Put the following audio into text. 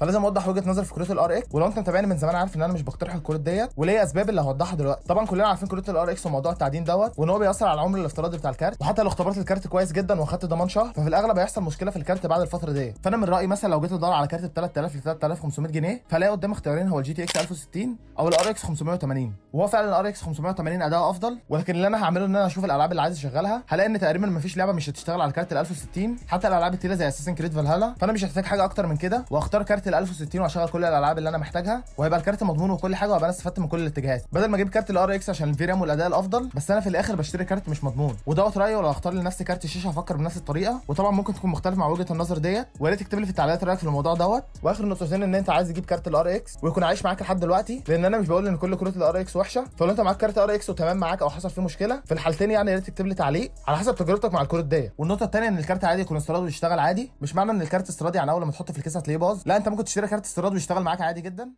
فلازم اوضح وجهه نظر في كروت الار اكس ولو انت متابعني من زمان عارف ان انا مش بقترح الكروت ديت وليا اسباب اللي هوضحها دلوقتي طبعا كلنا عارفين كروت الار اكس وموضوع التعدين دوت وان هو بيأثر على العمر الافتراضي بتاع الكارت وحتى لو اختبرت الكارت كويس جدا واخدت ضمان شهر ففي الاغلب هيحصل مشكله في الكارت بعد الفتره ديت فانا من رايي مثلا لو جيت ادور على كارت ب 3000 ل 3500 جنيه فلاقي قدام اختيارين هو الجي تي اكس 1060 او الار اكس 580 وهو فعلا الار اكس 580 اداؤه افضل ولكن اللي انا هعمله ان انا اشوف الالعاب اللي عايز اشغلها هلاقي ان تقريبا مفيش لعبه مش هتشتغل على كارت ال 1060 حتى الالعاب التقيله زي اساسن كريد فالهالا فانا مش هحتاج حاجه اكتر من كده واختار كارت الكارت ال 1060 واشغل كل الالعاب اللي انا محتاجها وهيبقى الكارت مضمون وكل حاجه وهبقى انا استفدت من كل الاتجاهات بدل ما اجيب كارت الار اكس عشان الفي رام والاداء الافضل بس انا في الاخر بشتري كارت مش مضمون ودوت رايي ولو اختار لنفسي كارت الشاشه هفكر بنفس الطريقه وطبعا ممكن تكون مختلف مع وجهه النظر ديت ويا ريت تكتب لي في التعليقات رايك في الموضوع دوت واخر نقطتين ان انت عايز تجيب كارت الار اكس ويكون عايش معاك لحد دلوقتي لان انا مش بقول ان كل كروت الار اكس وحشه فلو انت معاك كارت ار اكس وتمام معاك او حصل فيه مشكله في الحالتين يعني يا ريت تكتب لي تعليق على حسب تجربتك مع الكروت ديت والنقطه الثانيه ان الكارت عادي يكون استيراد ويشتغل عادي مش معنى ان الكارت استيراد يعني اول ما تحطه في الكيس هتلاقيه باظ لا انت ممكن تشتري كارت استيراد ويشتغل معاك عادي جدا